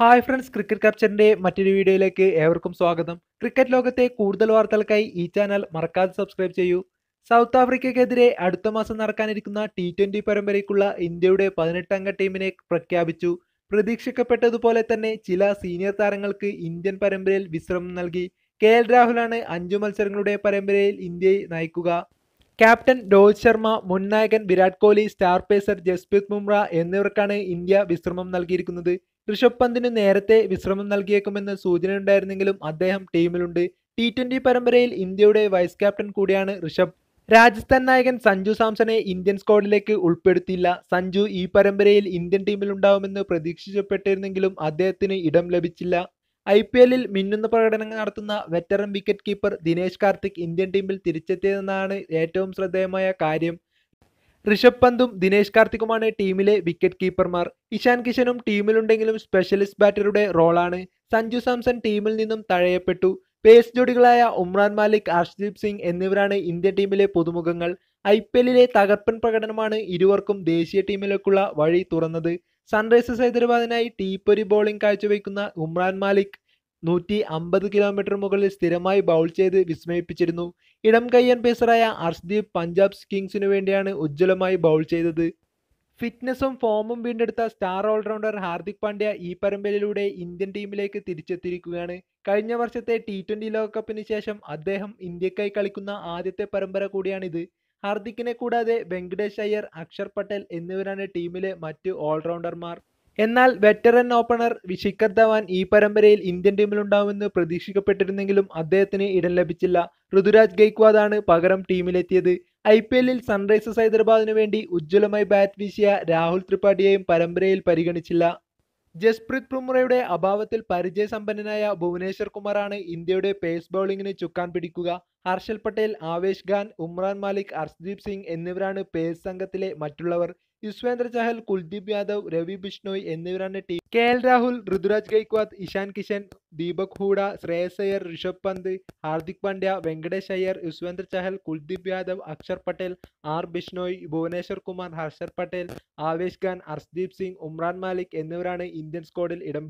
hi friends cricket ക്യാപ്ചറിന്റെ മറ്റൊരു വീഡിയോയിലേക്ക് ഏവർക്കും സ്വാഗതം ക്രിക്കറ്റ് ലോകത്തെ കൂടുതൽ വാർത്തകൾക്കായി ഈ ചാനൽ മറക്കാതെ സബ്സ്ക്രൈബ് ചെയ്യൂ സൗത്ത് ആഫ്രിക്കയ്ക്കെതിരെ അടുത്ത മാസം നടക്കാനിരിക്കുന്ന ടി ട്വന്റി പരമ്പരയ്ക്കുള്ള ഇന്ത്യയുടെ പതിനെട്ടംഗ ടീമിനെ പ്രഖ്യാപിച്ചു പ്രതീക്ഷിക്കപ്പെട്ടതുപോലെ തന്നെ ചില സീനിയർ താരങ്ങൾക്ക് ഇന്ത്യൻ പരമ്പരയിൽ വിശ്രമം നൽകി കെ എൽ രാഹുലാണ് അഞ്ചു മത്സരങ്ങളുടെ പരമ്പരയിൽ ഇന്ത്യയെ നയിക്കുക ക്യാപ്റ്റൻ രോഹിത് ശർമ്മ മുൻ നായകൻ വിരാട് കോഹ്ലി സ്റ്റാർ പേസർ ജസ്പ്രീത് ബുംറ എന്നിവർക്കാണ് ഇന്ത്യ വിശ്രമം നൽകിയിരിക്കുന്നത് ഋഷഭ് പന്തിന് നേരത്തെ വിശ്രമം നൽകിയേക്കുമെന്ന് ഉണ്ടായിരുന്നെങ്കിലും അദ്ദേഹം ടീമിലുണ്ട് ടി ട്വന്റി പരമ്പരയിൽ ഇന്ത്യയുടെ വൈസ് ക്യാപ്റ്റൻ കൂടിയാണ് ഋഷഭ് രാജസ്ഥാൻ നായകൻ സഞ്ജു സാംസനെ ഇന്ത്യൻ സ്ക്വാഡിലേക്ക് ഉൾപ്പെടുത്തിയില്ല സഞ്ജു ഈ പരമ്പരയിൽ ഇന്ത്യൻ ടീമിലുണ്ടാവുമെന്ന് പ്രതീക്ഷിക്കപ്പെട്ടിരുന്നെങ്കിലും അദ്ദേഹത്തിന് ഇടം ലഭിച്ചില്ല ഐ പി എല്ലിൽ മിന്നുന്ന പ്രകടനങ്ങൾ നടത്തുന്ന veteran wicket keeper Dinesh Karthik Indian ടീമിൽ തിരിച്ചെത്തിയതെന്നാണ് ഏറ്റവും ശ്രദ്ധേയമായ കാര്യം ഋഷഭ് പന്തും ദിനേശ് കാർത്തികുമാണ് ടീമിലെ വിക്കറ്റ് കീപ്പർമാർ ഇഷാൻ കിഷനും ടീമിലുണ്ടെങ്കിലും സ്പെഷ്യലിസ്റ്റ് ബാറ്ററുടെ റോളാണ് സഞ്ജു സാംസൺ ടീമിൽ നിന്നും തഴയപ്പെട്ടു പേസ് ജോഡികളായ ഉമ്രാൻ മാലിക് അർഷ്ദീപ് സിംഗ് എന്നിവരാണ് ഇന്ത്യൻ ടീമിലെ പുതുമുഖങ്ങൾ ഐ പി എല്ലിലെ തകർപ്പൻ പ്രകടനമാണ് ഇരുവർക്കും ദേശീയ ടീമിലേക്കുള്ള വഴി തുറന്നത് സൺറൈസേഴ്സ് ഹൈദരാബാദിനായി ടീപ്പൊരി ബോളിംഗ് കാഴ്ചവെക്കുന്ന ഉമ്രാൻ മാലിക് നൂറ്റി അമ്പത് കിലോമീറ്റർ മുകളിൽ സ്ഥിരമായി ബൗൾ ചെയ്ത് വിസ്മയിപ്പിച്ചിരുന്നു ഇടം കയ്യൻ പേസറായ അർഷ്ദീപ് പഞ്ചാബ് കിങ്സിനു വേണ്ടിയാണ് ഉജ്ജ്വലമായി ബൗൾ ചെയ്തത് ഫിറ്റ്നസ്സും ഫോമും വീണ്ടെടുത്ത സ്റ്റാർ ഓൾറൗണ്ടർ ഹാർദിക് പാണ്ഡ്യ ഈ പരമ്പരയിലൂടെ ഇന്ത്യൻ ടീമിലേക്ക് തിരിച്ചെത്തിയിരിക്കുകയാണ് കഴിഞ്ഞ വർഷത്തെ ടി ട്വൻ്റി ലോകകപ്പിന് ശേഷം അദ്ദേഹം ഇന്ത്യക്കായി കളിക്കുന്ന ആദ്യത്തെ പരമ്പര കൂടിയാണിത് ഹാർദിക്കിനെ കൂടാതെ വെങ്കടേഷ് അയ്യർ അക്ഷർ പട്ടേൽ എന്നിവരാണ് ടീമിലെ മറ്റ് ഓൾറൗണ്ടർമാർ എന്നാൽ വെറ്ററൻ ഓപ്പണർ ശിഖർ ധവാൻ ഈ പരമ്പരയിൽ ഇന്ത്യൻ ടീമിലുണ്ടാവുമെന്ന് പ്രതീക്ഷിക്കപ്പെട്ടിരുന്നെങ്കിലും അദ്ദേഹത്തിന് ഇടം ലഭിച്ചില്ല ഋതുരാജ് ഗൈക്വാദാണ് പകരം ടീമിലെത്തിയത് ഐ പി എല്ലിൽ സൺറൈസേഴ്സ് ഹൈദരാബാദിനു വേണ്ടി ഉജ്ജ്വലമായി ബാറ്റ് വീശിയ രാഹുൽ ത്രിപാഠിയെയും പരമ്പരയിൽ പരിഗണിച്ചില്ല ജസ്പ്രീത് ബുംറയുടെ അഭാവത്തിൽ പരിചയസമ്പന്നനായ ഭുവനേശ്വർ കുമാറാണ് ഇന്ത്യയുടെ പേസ് ബൗളിങ്ങിന് ചുക്കാൻ പിടിക്കുക ഹർഷൽ പട്ടേൽ ആവേശ് ഖാൻ ഉമ്രാൻ മാലിക് അർഷ്ദീപ് സിംഗ് എന്നിവരാണ് പേസ് സംഘത്തിലെ മറ്റുള്ളവർ യുസ്വേന്ദ്ര ചഹൽ കുൽദീപ് യാദവ് രവി ബിഷ്ണോയ് എന്നിവരാണ് team K L Rahul Ruturaj Gaikwad Ishan Kishan Deepak Hooda Shreyas Iyer Rishabh Pant Hardik Pandya Venkatesh Iyer Yuzvendra Chahal Kuldeep Yadav Axar Patel R Bishnoi Bhuvneshwar Kumar Harshal Patel Avesh Khan Arshdeep Singh Umran Malik എന്നിവരാണ് ഇന്ത്യൻ സ്ക്വാഡിൽ ഇടം